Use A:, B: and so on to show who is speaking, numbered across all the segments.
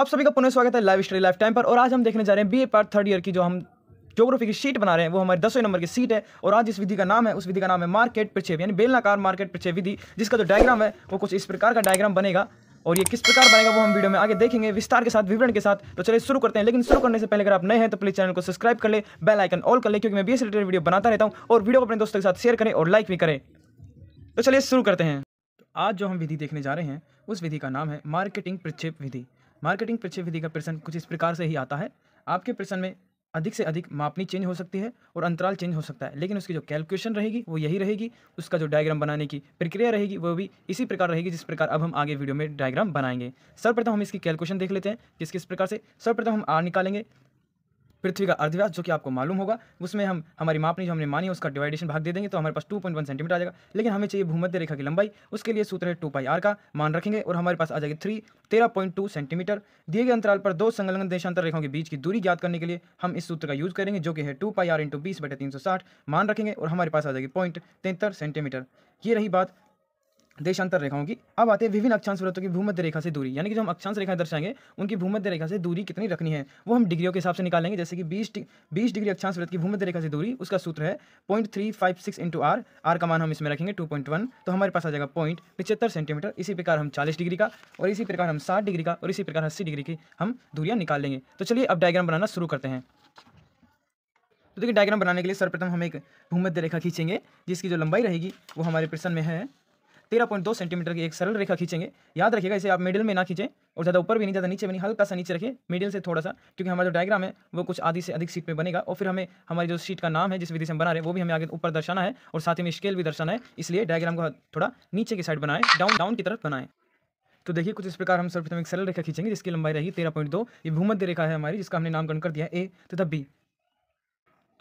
A: आप सभी का पुनः स्वागत है लाइव स्टडी लाइफ टाइम पर और आज हम देखने जा रहे हैं बीए पार्ट थर्ड ईयर की जो हम जोग्राफी की सीट बना रहे हैं वो हमारे दसवें नंबर की सीट है और आज इस विधि का नाम है उस विधि का नाम है मार्केट प्रक्षेप यानी बेलनाकार मार्केट प्रक्षेप विधि जिसका जो डायग्राम है वो कुछ इस प्रकार का डायग्राम बनेगा और ये किस प्रकार बनेगा वो हम वीडियो में आगे देखेंगे विस्तार के साथ विवरण के साथ तो चलिए शुरू करते हैं लेकिन शुरू करने से पहले अगर आप नए हैं तो प्लीज चैनल को सब्सक्राइब कर ले बेल आइकन ऑल कर ले क्योंकि मैं बी रिलेटेड वीडियो बनाता रहता हूँ और वीडियो को अपने दोस्तों के साथ शेयर करें और लाइक भी करें तो चलिए शुरू करते हैं तो आज जो हम विधि देखने जा रहे हैं उस विधि का नाम है मार्केटिंग प्रक्षेप विधि मार्केटिंग परिचय विधि का प्रश्न कुछ इस प्रकार से ही आता है आपके प्रश्न में अधिक से अधिक मापनी चेंज हो सकती है और अंतराल चेंज हो सकता है लेकिन उसकी जो कैलकुलेशन रहेगी वो यही रहेगी उसका जो डायग्राम बनाने की प्रक्रिया रहेगी वो भी इसी प्रकार रहेगी जिस प्रकार अब हम आगे वीडियो में डायग्राम बनाएंगे सर्वप्रथम हम इसकी कैलकुलेशन देख लेते हैं किस किस प्रकार से सर्वप्रथम हम आर निकालेंगे पृथ्वी का अर्धव्यास जो कि आपको मालूम होगा उसमें हम हमारी मापनी जो हमने मानी है उसका डिवाइडेशन भाग दे देंगे तो हमारे पास टू पॉइंट वन सेंटीमीटर आ जाएगा लेकिन हमें चाहिए भूमध्य रेखा की लंबाई उसके लिए सूत्र है टू पाई आर का मान रखेंगे और हमारे पास आ जाएगी थ्री तेरह पॉइंट टू सेंटीमीटर दिए गए अंतराल पर दो संलग्न देशांतर रेखाओं के बीच की दूरी ज्ञात करने के लिए हम इस सूत्र का यूज करेंगे जो कि है टू पाई आर इंटू बीस बटे तीन सौ साठ मान रखेंगे और हमारे पास आ जाएगी पॉइंट तिहत्तर सेंटीमीटर ये रही बात देशांतर रेखाओं की अब आते हैं विभिन्न अक्षांश वृत्तों की भूमध्य रेखा से दूरी यानी कि जो हम अक्षांश रेखा दर्शाएंगे उनकी भूमध्य रेखा से दूरी कितनी रखनी है वो हम डिग्रियों के हिसाब से निकालेंगे जैसे कि 20 बीस डिग्री अक्षांश वृत्त की भूमध्य रेखा से दूरी उसका सूत्र है point three five six into R R का मान हम इसमें रखेंगे टू पॉइंट वन तो हमारे पास आ जाएगा पॉइंट पिछहत्तर सेंटीमीटर इसी प्रकार हम चालीस डिग्री का और इसी प्रकार हम साठ डिग्री का और इसी प्रकार अस्सी डिग्री की हम दूरियाँ निकाल लेंगे तो चलिए अब डायग्राम बनाना शुरू करते हैं तो देखिए डायग्राम बनाने के लिए सर्वप्रथम हम एक भूमध्य रेखा खींचेंगे जिसकी जो लंबाई रहेगी वो हमारे प्रश्न में है तेरह पॉइंट दो सेंटीमीटर की एक सरल रेखा खींचेंगे याद रखिएगा इसे आप मिडिल में ना खींचें और ज़्यादा ऊपर भी नहीं ज़्यादा नीचे भी नहीं हल्का सा नीचे रखें मिडिल से थोड़ा सा क्योंकि हमारा जो डायग्राम है वो कुछ आधी से अधिक सीट पर बनेगा और फिर हमें हमारी जो सीट का नाम है जिस विधि से हम बना रहे हैं वो भी हमें आगे ऊपर दर्शाना है और साथ ही में स्केल भी दर्शाना है इसलिए डायग्राम को थोड़ा नीचे की साइड बनाएं डाउन डाउन की तरफ बनाएं तो देखिए कुछ इस प्रकार हम सर्वप्रथम एक सरल रेखा खींचेंगे जिसकी लंबाई रही तेरह पॉइंट दो ये भूमध्य रेखा है हमारी जिसका हमने नामकरण कर दिया ए तथा बी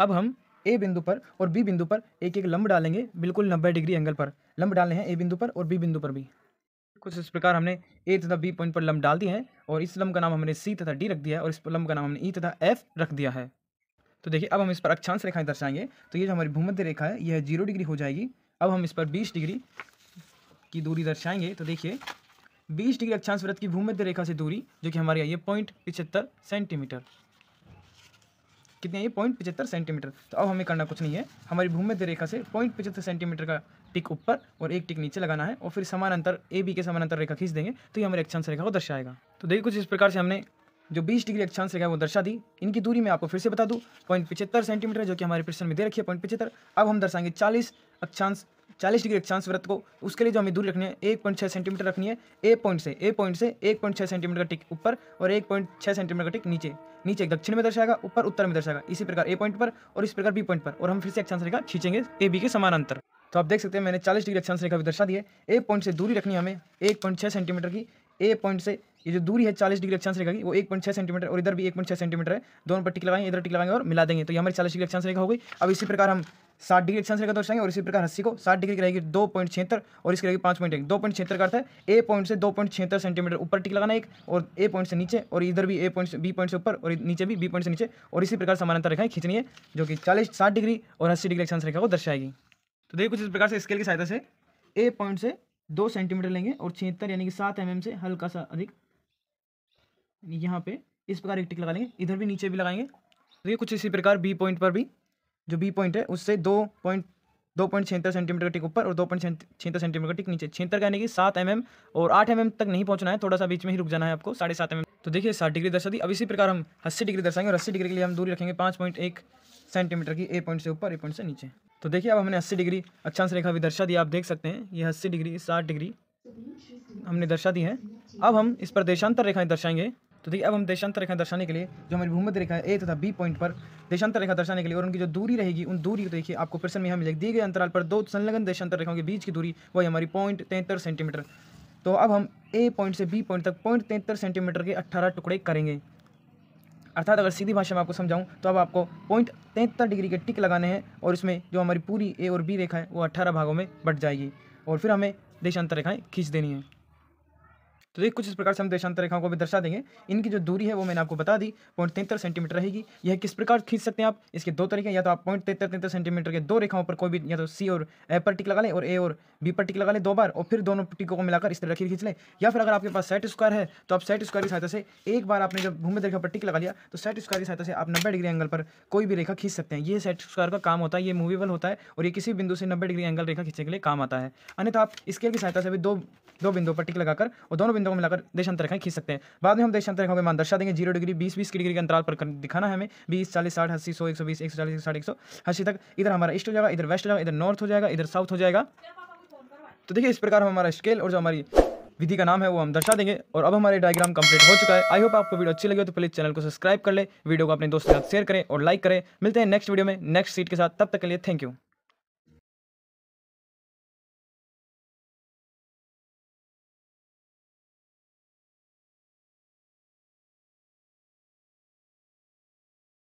A: अब हम ए बिंदु पर और बी बिंदु पर एक एक लंब डालेंगे बिल्कुल नब्बे डिग्री एंगल पर लंब डालने हैं ए बिंदु पर और बी बिंदु पर भी कुछ इस प्रकार हमने ए तथा बी पॉइंट पर लंब डाल दिए हैं और इस लंब का नाम हमने सी तथा डी रख दिया है और इस लंब का नाम हमने ई तथा एफ रख दिया है तो देखिए अब हम इस पर अक्षांश रेखाएं दर्शाएंगे तो ये जो हमारी भूमध्य रेखा है यह जीरो डिग्री हो जाएगी अब हम इस पर बीस डिग्री की दूरी दर्शाएंगे तो देखिए बीस डिग्री अक्षांश व्रत की भूमध्य रेखा से दूरी जो कि हमारी आई है पॉइंट पिछहत्तर सेंटीमीटर कितनी आई पॉइंट पचहत्तर सेंटीमीटर तो अब हमें करना कुछ नहीं है हमारी भूमध्य रेखा से पॉइंट पचहत्तर सेंटीमीटर का टिक ऊपर और एक टिक नीचे लगाना है और फिर समानांतर ए बी के समानांतर रेखा खींच देंगे तो ये हमारे अक्षांश रेखा को दर्शाएगा तो देखिए कुछ इस प्रकार से हमने जो 20 डिग्री अक्षांश रेखा है वो दर्शा दी इनकी दूरी मैं आपको फिर से बता दूँ पॉइंट पचहत्तर सेंटीमीटर जो कि हमारे प्रश्न में दे रखी है पॉइंट पचहत्तर अब हम दर्शाएंगे चालीस अक्षांश चालीस डिग्री अक्षांश व्रत को उसके लिए जो हमें दूरी रखनी है एक पॉइंट छः सेंटीमीटर रखनी है ए पॉइंट से ए पॉइंट से एक पॉइंट छः सेंटीमीटर का टिक ऊपर और एक पॉइंट छः सेंटीमीटर का टिक नीचे नीचे दक्षिण में दर्शाएगा ऊपर उत्तर में दर्शाएगा इसी प्रकार ए पॉइंट पर और इस प्रकार बी पॉइंट पर और हम फिर से अक्षांश रेखा खींचेंगे ए बी के समानांतर तो आप देख सकते हैं मैंने चालीस डिग्री अक्षांश रेखा भी दर्शा दी है ए पॉइंट से दूरी रखनी है हमें एक पॉइंट छः सेंटीमीटर की ए पॉइंट से ये जो दूरी है चालीस डिग्री अक्षांश रेखा की वो एक पॉइंट छः सेंटीमीटर और इधर भी एक पॉइंट छः सेंटीमीटर है दोनों पर टिक लगाएंगे इधर टिक लगाएंगे और मिला देंगे तो ये हमारी चालीस डिग्री अक्षांश रेखा हो गई अब इसी प्रकार हम साठ डिग्री एक्शन रेखा दर्शाएंगे और इसी प्रकार हस्सी को साठ डिग्री की रहेगी दो पॉइंट छिहत्तर और इसकी रहेगी पांच पॉइंट एक दो पॉइंट छिहत्तर का अर्थ है ए पॉइंट से दो पॉइंट छिहत्तर सेंटीमीटर ऊपर टिक लगाना एक और ए पॉइंट से नीचे और इधर भी ए पॉइंट से बी पॉइंट से ऊपर और नीचे भी बी पॉइंट से नीचे और इसी प्रकार समानांतर रेखाएं खींचनी है जो कि चालीस साठ डिग्री और अस्सी डिग्री एक्शन रेखा को दर्शाएगी तो देखिए कुछ इस प्रकार से स्केल की सहायता से ए पॉइंट से दो सेंटीमीटर लेंगे और छिहत्तर यानी कि सात एम mm से हल्का सा अधिक यहाँ पे इस प्रकार एक टिक लगा लेंगे इधर भी नीचे भी लगाएंगे तो ये कुछ इसी प्रकार बी पॉइंट पर भी जो बी पॉइंट है उससे दो पॉइंट दो पॉइंट छिहत्तर सेंटीमीटर का टिक ऊपर और दो पॉइंट छिहत्तर सेंटीमीटर का टिक नीचे छिहत्तर का यानी कि सात एम mm और आठ एम mm तक नहीं पहुंचना है थोड़ा सा बीच में ही रुक जाना है आपको साढ़े सात एम mm. तो देखिए साठ डिग्री दर्शा दी अब इसी प्रकार हम अस्सी डिग्री दर्शाएंगे और अस्सी डिग्री के लिए हम दूरी रखेंगे पाँच पॉइंट एक सेंटीमीटर की ए पॉइंट से ऊपर ए पॉइंट से नीचे तो देखिए अब हमने अस्सी डिग्री अच्छा से रेखा भी दर्शा दी आप देख सकते हैं ये अस्सी डिग्री साठ डिग्री हमने दर्शा दी है अब हम इस पर देशांतर रेखाएँ दर्शाएंगे तो देखिए अब हम देशांतर रेखा दर्शाने के लिए जो हमारी भूमध्य रेखा है ए तथा बी पॉइंट पर देशांतर रेखा दर्शाने के लिए और उनकी जो दूरी रहेगी उन दूरी को देखिए आपको प्रश्न में यहाँ मिलेगी दिए गए अंतराल पर दो संलग्न देशांतर रेखाओं के बीच की दूरी वही हमारी पॉइंट तेहत्तर सेंटीमीटर तो अब हम ए पॉइंट से बी पॉइंट तक पॉइंट तेहत्तर सेंटीमीटर के अट्ठारह टुकड़े करेंगे अर्थात अगर सीधी भाषा में आपको समझाऊँ तो अब आपको पॉइंट तेहत्तर डिग्री के टिक लगाने हैं और इसमें जो हमारी पूरी ए और बी रेखा है वो अट्ठारह भागों में बट जाएगी और फिर हमें देशांतर रेखाएँ खींच देनी है तो देखिए कुछ इस प्रकार से हम देशांत रेखाओं को भी दर्शा देंगे इनकी जो दूरी है वो मैंने आपको बता दी पॉइंट तेहत्तर सेंटीमीटर रहेगी यह किस प्रकार खींच सकते हैं आप इसके दो तरीके या तो आप पॉइंट तेहत्तर तेहत्तर सेंटीमीटर के दो रेखाओं पर कोई भी या तो सी और ए पर टिक लगा लें और ए और बी पर टिक लगा लें दो बार और फिर दोनों टिकों को मिलाकर इस तरह खींच लें या फिर अगर आपके पास सेट स्क्वायर है तो आप सेट स्क्वायर की सहायता से एक बार आपने जब भूमि रेखा पर टिक लगा लिया तो सेट स्क्वायर की सहायता से आप नब्बे डिग्री एंगल पर कोई भी रेखा खींच सकते हैं ये सेट स्क्वायर का काम होता है ये मूवेबल होता है और ये किसी बिंदु से नब्बे डिग्री एंगल रेखा खींचने के लिए काम आता है अन्यथा आप स्केल की सहायता से भी दो दो बिंदुओं पर टिक लगाकर और दोनों बिंदुओं को मिलाकर देशांतर रेखाएं खींच सकते हैं बाद में हम देशांतर रेखाओं के मान दर्शा देंगे जीरो डिग्री बीस बीस की डिग्री के अंतराल पर दिखाना है हमें बीस चालीस साठ अस्सी सौ एक सौ बीस एक सौ चालीस एक साठ एक सौ अस्सी तक इधर हमारा ईस्ट हो जाएगा इधर वेस्ट हो जाएगा इधर नॉर्थ हो जाएगा इधर साउथ हो जाएगा तो देखिए इस प्रकार हमारा स्केल और जो हमारी विधि का नाम है वो हम दर्शा देंगे और अब हमारे डायग्राम कंप्लीट हो चुका है आई होप आपको वीडियो अच्छी लगी हो तो प्लीज़ चैनल को सब्सक्राइब कर ले वीडियो को अपने दोस्तों के साथ शेयर करें और लाइक करें मिलते हैं नेक्स्ट वीडियो में नेक्स्ट सीट के साथ तब तक के लिए थैंक यू